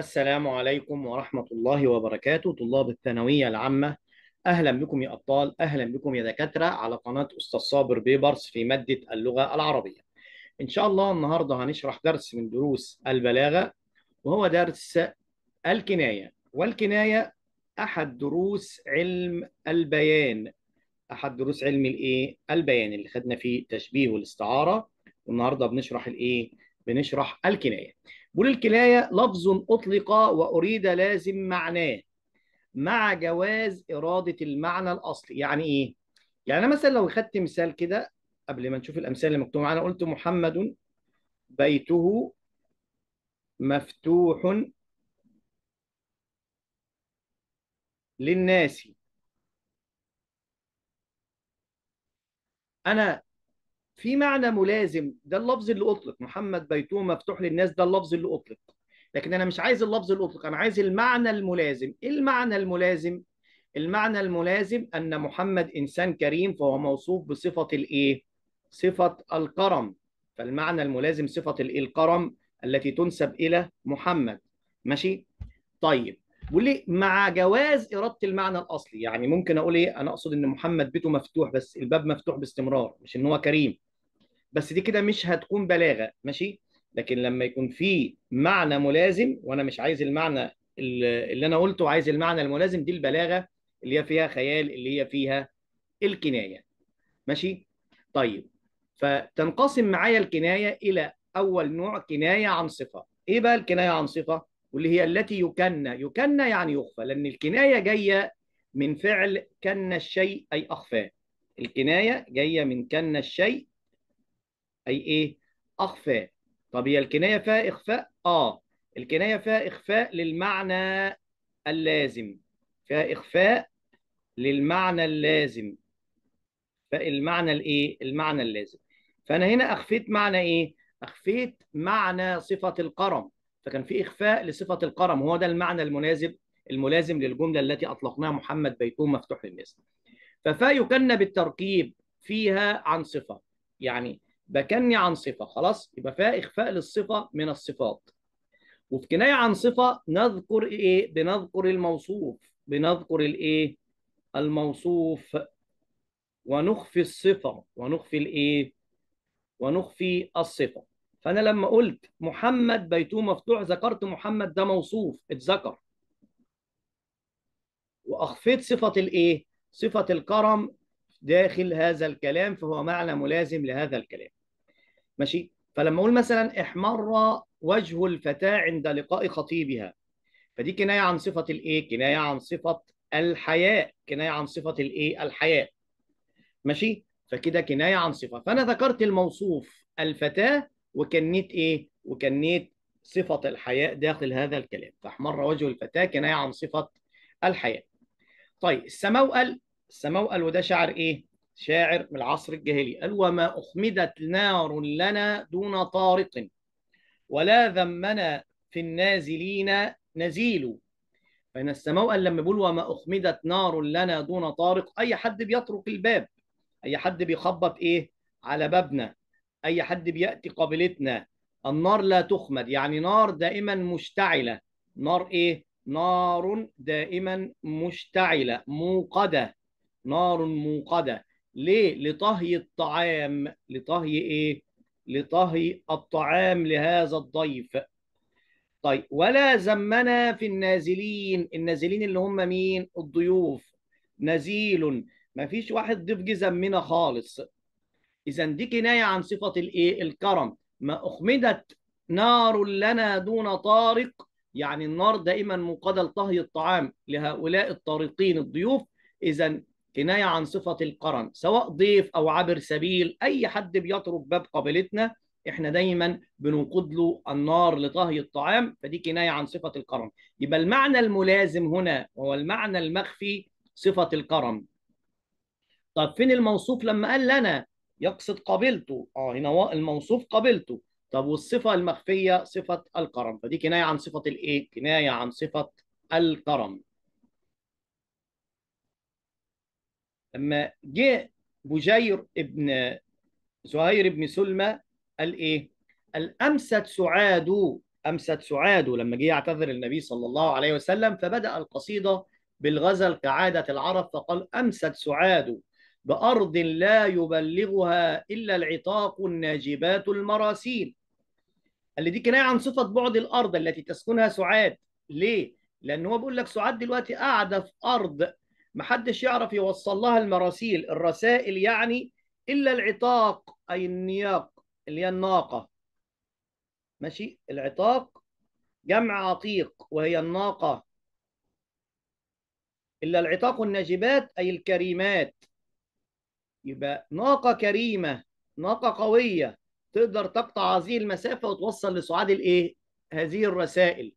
السلام عليكم ورحمة الله وبركاته طلاب الثانوية العامة أهلا بكم يا أبطال أهلا بكم يا دكاترة على قناة أستاذ صابر بيبرس في مادة اللغة العربية إن شاء الله النهاردة هنشرح درس من دروس البلاغة وهو درس الكناية والكناية أحد دروس علم البيان أحد دروس علم الإيه؟ البيان اللي خدنا فيه تشبيه والاستعارة والنهاردة بنشرح الإيه؟ بنشرح الكناية بقول الكناية لفظ أطلق وأريد لازم معناه مع جواز إرادة المعنى الأصلي يعني إيه؟ يعني أنا مثلا لو خدت مثال كده قبل ما نشوف الأمثال اللي مكتوبة معانا قلت محمد بيته مفتوح للناس أنا في معنى ملازم ده اللفظ اللي اطلق محمد بيتوه مفتوح للناس ده اللفظ اللي اطلق لكن انا مش عايز اللفظ اللي اطلق انا عايز المعنى الملازم ايه المعنى الملازم المعنى الملازم ان محمد انسان كريم فهو موصوف بصفه الايه صفه الكرم فالمعنى الملازم صفه الايه الكرم التي تنسب الى محمد ماشي طيب بيقول لي مع جواز اراده المعنى الاصلي يعني ممكن اقول ايه انا اقصد ان محمد بيته مفتوح بس الباب مفتوح باستمرار مش ان هو كريم بس دي كده مش هتكون بلاغه ماشي لكن لما يكون في معنى ملازم وانا مش عايز المعنى اللي انا قلته عايز المعنى الملازم دي البلاغه اللي هي فيها خيال اللي هي فيها الكنايه ماشي طيب فتنقسم معايا الكنايه الى اول نوع كنايه عن صفه ايه بقى الكنايه عن صفه واللي هي التي يكنى يكنى يعني يخفى لان الكنايه جايه من فعل كن الشيء اي اخفاه الكنايه جايه من كن الشيء أي إيه؟ أخفاء طب هي الكناية فيها إخفاء؟ آه الكناية فيها إخفاء للمعنى اللازم فيها إخفاء للمعنى اللازم فالمعنى الإيه؟ المعنى اللازم فأنا هنا أخفيت معنى إيه؟ أخفيت معنى صفة القرم فكان في إخفاء لصفة القرم هو ده المعنى المناسب الملازم للجملة التي أطلقناها محمد بيتون مفتوح للناس ففا يكن بالتركيب فيها عن صفة يعني بكني عن صفه خلاص يبقى فيها اخفاء للصفه من الصفات وفي كنايه عن صفه نذكر ايه بنذكر الموصوف بنذكر الايه الموصوف ونخفي الصفه ونخفي الايه ونخفي الصفه فانا لما قلت محمد بيته مفتوح ذكرت محمد ده موصوف اتذكر واخفيت صفه الايه صفه الكرم داخل هذا الكلام فهو معنى ملازم لهذا الكلام ماشي فلما اقول مثلا احمر وجه الفتاه عند لقاء خطيبها فدي كنايه عن صفه الايه كنايه عن صفه الحياء كنايه عن صفه الايه الحياء ماشي فكده كنايه عن صفه فانا ذكرت الموصوف الفتاه وكنيت ايه وكنيت صفه الحياء داخل هذا الكلام فاحمر وجه الفتاه كنايه عن صفه الحياء طيب السموأل السموأل وده شعر ايه شاعر من العصر الجاهلي قال وما أخمدت نار لنا دون طارق ولا ذمنا في النازلين نزيل السماء قال لما بيقول وما أخمدت نار لنا دون طارق أي حد بيطرق الباب أي حد بيخبط إيه على بابنا أي حد بيأتي قابلتنا النار لا تخمد يعني نار دائما مشتعلة نار إيه نار دائما مشتعلة موقدة نار موقدة ليه؟ لطهي الطعام لطهي إيه؟ لطهي الطعام لهذا الضيف طيب ولا زمنا في النازلين النازلين اللي هم مين؟ الضيوف نزيل ما فيش واحد ضيف جه زمنا خالص إذا دي كناية عن صفة الإيه؟ الكرم ما أخمدت نار لنا دون طارق يعني النار دائما مقادة لطهي الطعام لهؤلاء الطارقين الضيوف إذا كناية عن صفة القرن سواء ضيف أو عابر سبيل أي حد بيطرق باب قابلتنا احنا دايما بنوقد له النار لطهي الطعام فدي كنايه عن صفه الكرم يبقى المعنى الملازم هنا وهو المعنى المخفي صفه الكرم طب فين الموصوف لما قال لنا يقصد قبلته اه هنا الموصوف قبلته طب والصفه المخفيه صفه الكرم فدي كنايه عن صفه الايه كنايه عن صفه الكرم لما جه بجير ابن زهير بن سلمة قال إيه؟ قال أمست سعاد أمست سعاد لما جه يعتذر النبي صلى الله عليه وسلم فبدأ القصيدة بالغزل كعادة العرب فقال أمست سعاد بأرض لا يبلغها إلا العتاق الناجبات المراسيل اللي دي كناية عن صفة بعد الأرض التي تسكنها سعاد ليه؟ لأن هو بيقول لك سعاد دلوقتي قاعدة في أرض ما حدش يعرف يوصل لها المراسيل الرسائل يعني إلا العتاق أي النياق اللي هي الناقة ماشي العتاق جمع عتيق وهي الناقة إلا العتاق الناجبات أي الكريمات يبقى ناقة كريمة ناقة قوية تقدر تقطع هذه المسافة وتوصل لصعاد الإيه؟ هذه الرسائل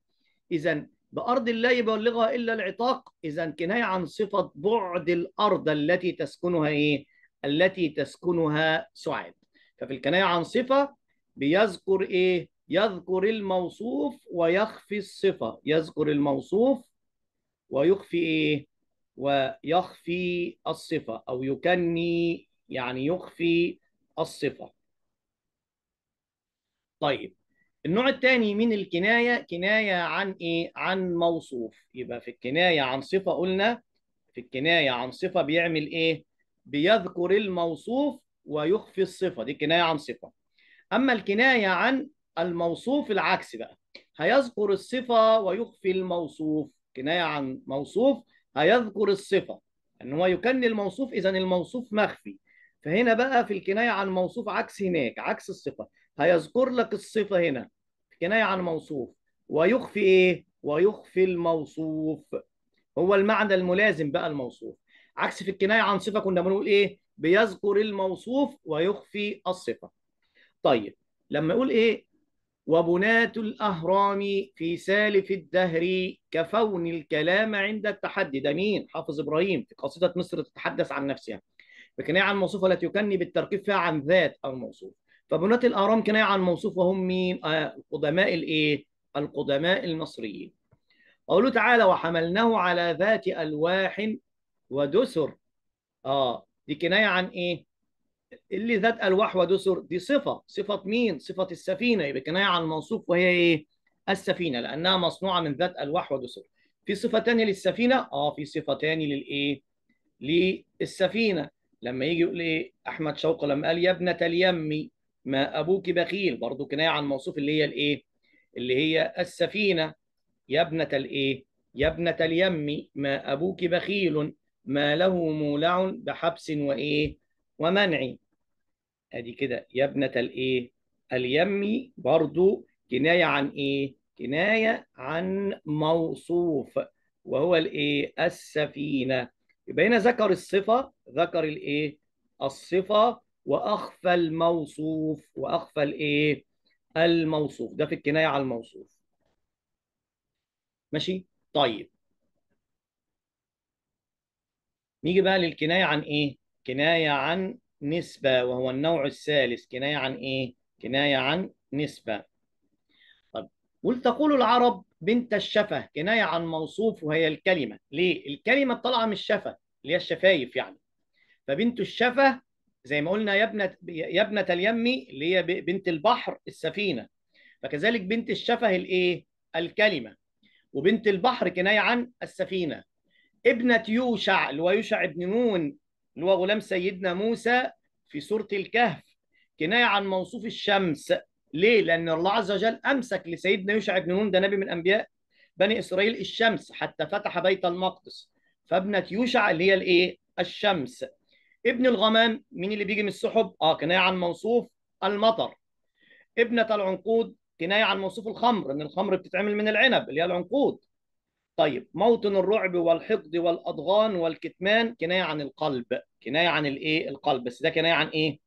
إذا بأرض لا يبلغها إلا العتاق إذا كناية عن صفة بعد الأرض التي تسكنها إيه؟ التي تسكنها سعاد ففي الكناية عن صفة بيذكر إيه؟ يذكر الموصوف ويخفي الصفة يذكر الموصوف ويخفي إيه؟ ويخفي الصفة أو يكني يعني يخفي الصفة طيب النوع الثاني من الكناية كناية عن إيه؟ عن موصوف يبقى في الكناية عن صفة قلنا في الكناية عن صفة بيعمل إيه؟ بيذكر الموصوف ويخفي الصفة دي كناية عن صفة أما الكناية عن الموصوف العكس بقى هيذكر الصفة ويخفي الموصوف كناية عن موصوف هيذكر الصفة ان هو يكني الموصوف اذا الموصوف مخفي فهنا بقى في الكنايه عن موصوف عكس هناك عكس الصفه هيذكر لك الصفه هنا كنايه عن موصوف ويخفي ايه ويخفي الموصوف هو المعنى الملازم بقى الموصوف عكس في الكنايه عن صفه كنا بنقول ايه بيذكر الموصوف ويخفي الصفه طيب لما يقول ايه وبنات الاهرام في سالف الدهر كفون الكلام عند التحدي ده مين حافظ ابراهيم في قصيده مصر تتحدث عن نفسها بكنايه عن موصوفه التي يكني بالتركيب فيها عن ذات الموصوف فبنات الأهرام كناية عن موصوف وهم مين؟ آه القدماء الإيه؟ القدماء المصريين. قوله تعالى وحملناه على ذات ألواح ودسر. آه دي كناية عن إيه؟ اللي ذات ألواح ودسر دي صفة، صفة مين؟ صفة السفينة يبقى كناية عن موصوف وهي إيه؟ السفينة لأنها مصنوعة من ذات ألواح ودسر. في صفة تانية للسفينة؟ آه في صفة تانية للإيه؟ للسفينة. لما يجي يقول إيه؟ أحمد شوقي لما قال يا ابنة اليم ما ابوك بخيل برضه كنايه عن موصوف اللي هي الايه اللي هي السفينه يا ابنه الايه يا ابنه اليم ما ابوك بخيل ما له مولع بحبس وايه ومنع ادي كده يا ابنه الايه اليم برضه كنايه عن ايه كنايه عن موصوف وهو الايه السفينه يبقى هنا ذكر الصفه ذكر الايه الصفه واخفى الموصوف واخفى الايه الموصوف ده في الكنايه على الموصوف ماشي طيب نيجي بقى للكنايه عن ايه كنايه عن نسبه وهو النوع الثالث كنايه عن ايه كنايه عن نسبه طب ولتقول العرب بنت الشفه كنايه عن موصوف وهي الكلمه ليه الكلمه طالعه من الشفه اللي هي الشفايف يعني فبنت الشفه زي ما قلنا يا ابنة يا ابنة اليم اللي هي بنت البحر السفينة فكذلك بنت الشفه الايه؟ الكلمة وبنت البحر كناية عن السفينة ابنة يوشع اللي هو يوشع ابن نون اللي هو غلام سيدنا موسى في سورة الكهف كناية عن موصوف الشمس ليه؟ لأن الله عز وجل أمسك لسيدنا يوشع بن نون ده نبي من أنبياء بني إسرائيل الشمس حتى فتح بيت المقدس فابنة يوشع اللي هي الإيه؟ الشمس ابن الغمام مين اللي بيجي من السحب اه كنايه عن موصوف المطر ابنه العنقود كنايه عن موصوف الخمر ان الخمر بتتعمل من العنب اللي هي العنقود طيب موطن الرعب والحقد والاضغان والكتمان كنايه عن القلب كنايه عن الايه القلب بس ده كنايه عن ايه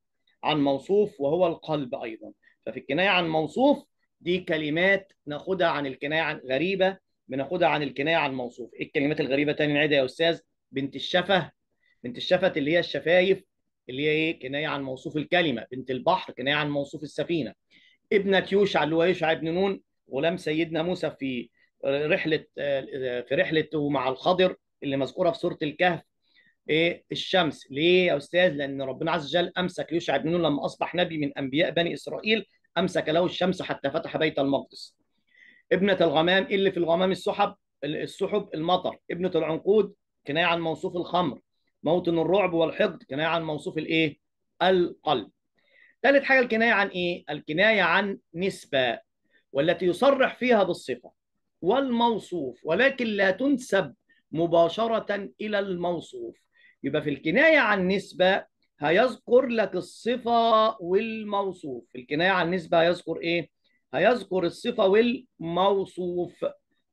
عن موصوف وهو القلب ايضا ففي الكنايه عن موصوف دي كلمات ناخدها عن الكنايه عن غريبه بناخدها عن الكنايه عن موصوف ايه الكلمات الغريبه تاني نعيدها يا استاذ بنت الشفه بنت الشفت اللي هي الشفايف اللي هي ايه كنايه عن موصوف الكلمه بنت البحر كنايه عن موصوف السفينه ابنه يوشع اللي هو يوشع ابن نون غلام سيدنا موسى في رحله آه، في رحلته مع الخضر اللي مذكوره في سوره الكهف ايه الشمس ليه يا استاذ لان ربنا عز وجل امسك يوشع بن نون لما اصبح نبي من انبياء بني اسرائيل امسك له الشمس حتى فتح بيت المقدس ابنه الغمام اللي في الغمام السحب السحب المطر ابنه العنقود كنايه عن موصوف الخمر موطن الرعب والحقد كناية عن موصوف الإيه؟ القلب ثالث حاجة الكناية عن إيه؟ الكناية عن نسبة والتي يصرح فيها بالصفة والموصوف ولكن لا تنسب مباشرة إلى الموصوف يبقى في الكناية عن نسبة هيذكر لك الصفة والموصوف في الكناية عن نسبة هيذكر إيه؟ هيذكر الصفة والموصوف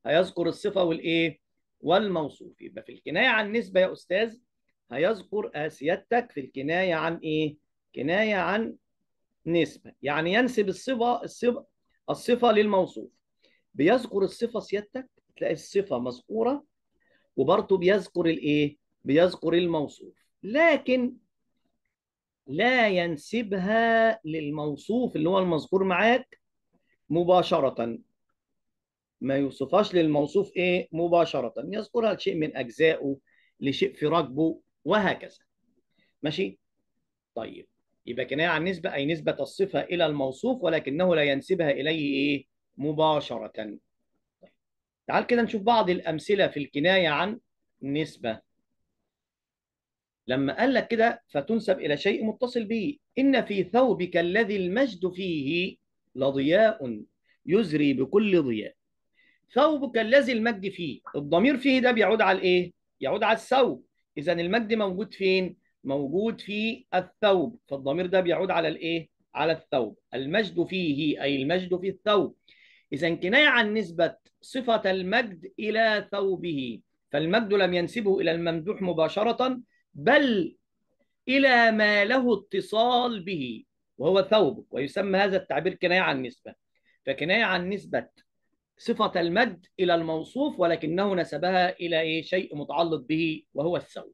هيذكر الصفة والإيه؟ والموصوف يبقى في الكناية عن نسبة يا أستاذ هيذكر سيادتك في الكناية عن إيه؟ كناية عن نسبة يعني ينسب الصفة الصفة, الصفة للموصوف بيذكر الصفة سيادتك تلاقي الصفة مذكورة وبرضه بيذكر الإيه؟ بيذكر الموصوف لكن لا ينسبها للموصوف اللي هو المذكور معاك مباشرة ما يوصفهاش للموصوف ايه مباشرة يذكرها لشيء من أجزائه لشيء في ركبه وهكذا ماشي طيب يبقى كنايه عن نسبه اي نسبه الصفه الى الموصوف ولكنه لا ينسبها اليه ايه مباشره تعال كده نشوف بعض الامثله في الكنايه عن نسبه لما قال لك كده فتنسب الى شيء متصل به ان في ثوبك الذي المجد فيه لضياء يزري بكل ضياء ثوبك الذي المجد فيه الضمير فيه ده بيعود على الايه يعود على الثوب اذا المد موجود فين موجود في الثوب فالضمير ده بيعود على الايه على الثوب المجد فيه اي المجد في الثوب اذا كنايه عن نسبه صفه المجد الى ثوبه فالمجد لم ينسبه الى الممدوح مباشره بل الى ما له اتصال به وهو ثوب ويسمى هذا التعبير كنايه عن نسبه فكنايه عن نسبه صفة المد إلى الموصوف ولكنه نسبها إلى إيه؟ شيء متعلق به وهو الثوب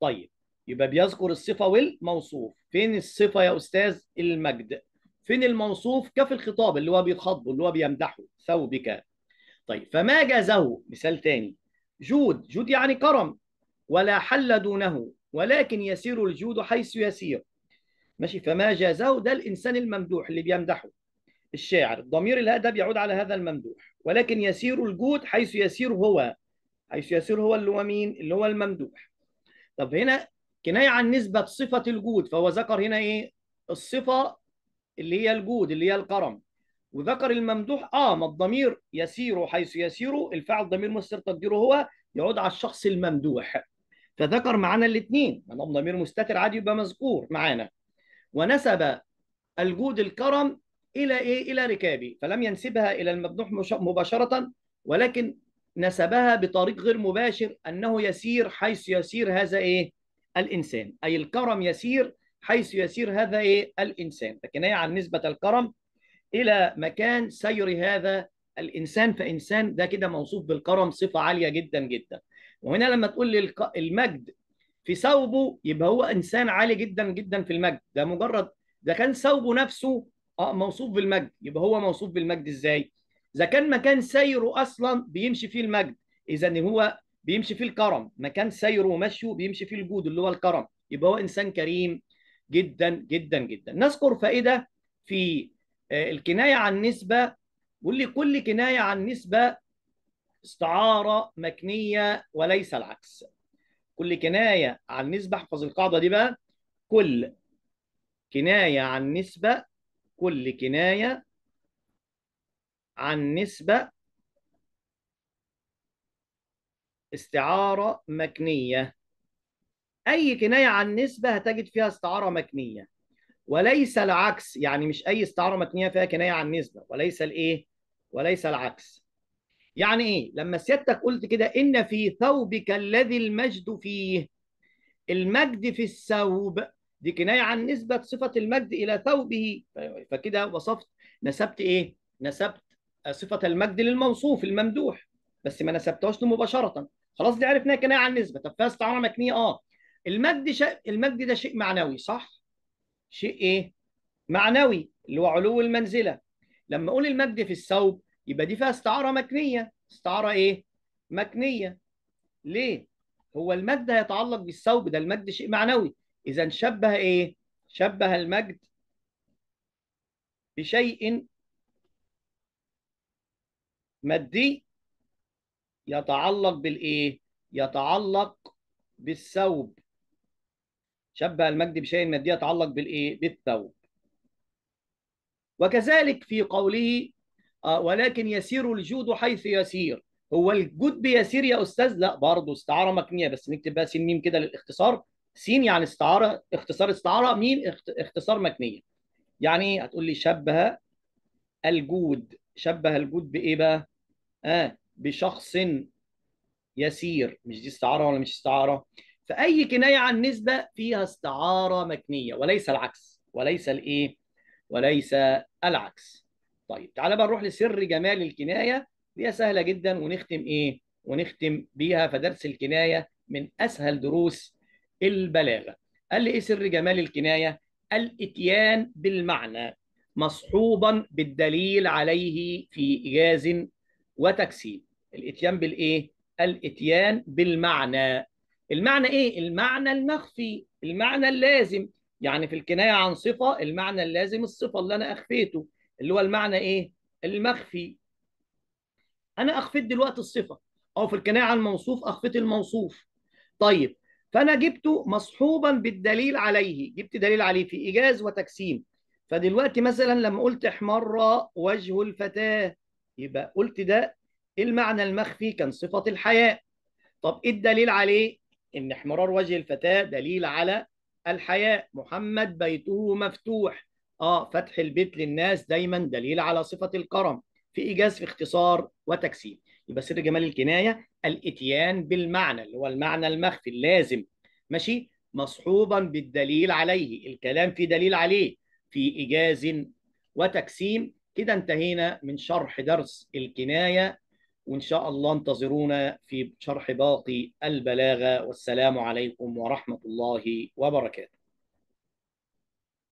طيب يبقى بيذكر الصفة والموصوف فين الصفة يا أستاذ المجد فين الموصوف كفي الخطاب اللي هو بيخاطبه اللي هو بيمدحه ثوبك طيب فما جازه مثال تاني جود جود يعني كرم ولا حل دونه ولكن يسير الجود حيث يسير ماشي فما جازه ده الإنسان الممدوح اللي بيمدحه الشاعر ضمير الهاء ده بيعود على هذا الممدوح ولكن يسير الجود حيث يسير هو حيث يسير هو اللي هو مين اللي هو الممدوح طب هنا كناية عن نسبة صفة الجود فهو ذكر هنا إيه الصفة اللي هي الجود اللي هي الكرم وذكر الممدوح اه ما الضمير يسير حيث يسير الفاعل ضمير مستتر تقديره هو يعود على الشخص الممدوح فذكر معانا الاثنين ما دام ضمير مستتر عادي يبقى مذكور معانا ونسب الجود الكرم الى ايه؟ الى ركابي، فلم ينسبها الى المذبوح مباشره ولكن نسبها بطريق غير مباشر انه يسير حيث يسير هذا ايه؟ الانسان، اي الكرم يسير حيث يسير هذا ايه؟ الانسان، فكنايه عن نسبه الكرم الى مكان سير هذا الانسان فانسان ده كده موصوف بالكرم صفه عاليه جدا جدا. وهنا لما تقول لي المجد في ثوبه يبقى هو انسان عالي جدا جدا في المجد، ده مجرد ده كان ثوبه نفسه اه موصوف بالمجد يبقى هو موصوف بالمجد ازاي اذا كان مكان سيره اصلا بيمشي فيه المجد اذا هو بيمشي فيه الكرم مكان سيره ومشيه بيمشي فيه الجود اللي هو الكرم يبقى هو انسان كريم جدا جدا جدا نذكر فائده في آه، الكنايه عن نسبه بيقول لي كل كنايه عن نسبه استعاره مكنيه وليس العكس كل كنايه عن نسبه احفظ القاعده دي بقى كل كنايه عن نسبه كل كناية عن نسبة استعارة مكنية أي كناية عن نسبة هتجد فيها استعارة مكنية وليس العكس يعني مش أي استعارة مكنية فيها كناية عن نسبة وليس الإيه وليس العكس يعني إيه لما سيادتك قلت كده إن في ثوبك الذي المجد فيه المجد في الثوب دي كناية عن نسبة صفة المجد إلى ثوبه فكده وصفت نسبت إيه؟ نسبت صفة المجد للموصوف الممدوح بس ما نسبتهاش له مباشرة خلاص دي عرفناها كناية عن نسبة طب فيها استعارة مكنية أه المجد شا... المجد ده شيء معنوي صح؟ شيء إيه؟ معنوي اللي هو علو المنزلة لما أقول المجد في الثوب يبقى دي فيها استعارة مكنية استعارة إيه؟ مكنية ليه؟ هو المجد هيتعلق بالثوب ده المجد شيء معنوي إذا شبه إيه؟ شبه المجد بشيء مادي يتعلق بالإيه؟ يتعلق بالثوب شبه المجد بشيء مادي يتعلق بالإيه؟ بالثوب وكذلك في قوله آه، ولكن يسير الجود حيث يسير هو الجود بيسير يا استاذ لا برضه استعاره مكنيه بس نكتب بقى سين ميم كده للاختصار سين يعني استعاره اختصار استعاره مين اختصار مكنيه يعني ايه هتقول لي شبه الجود شبه الجود بايه بقى اه بشخص يسير مش دي استعاره ولا مش استعاره فاي كنايه عن نسبه فيها استعاره مكنيه وليس العكس وليس الايه وليس العكس طيب تعالى بقى نروح لسر جمال الكنايه هي سهله جدا ونختم ايه ونختم بيها فدرس الكنايه من اسهل دروس البلاغه قال لي ايه سر جمال الكنايه الاتيان بالمعنى مصحوبا بالدليل عليه في ايجاز وتكسير. الاتيان بالايه الاتيان بالمعنى المعنى ايه المعنى المخفي المعنى اللازم يعني في الكنايه عن صفه المعنى اللازم الصفه اللي انا اخفيته اللي هو المعنى ايه المخفي انا اخفيت دلوقتي الصفه او في الكنايه عن موصوف اخفيت الموصوف طيب فأنا جبته مصحوبا بالدليل عليه جبت دليل عليه في إيجاز وتكسيم فدلوقتي مثلا لما قلت احمر وجه الفتاة يبقى قلت ده المعنى المخفي كان صفة الحياء طب ايه الدليل عليه ان احمرار وجه الفتاة دليل على الحياء محمد بيته مفتوح اه فتح البيت للناس دايما دليل على صفة الكرم في إيجاز في اختصار وتكسير يبقى سر جمال الكنايه الاتيان بالمعنى اللي هو المعنى المخفي اللازم ماشي مصحوبا بالدليل عليه الكلام في دليل عليه في ايجاز وتكسيم كده انتهينا من شرح درس الكنايه وان شاء الله انتظرونا في شرح باقي البلاغه والسلام عليكم ورحمه الله وبركاته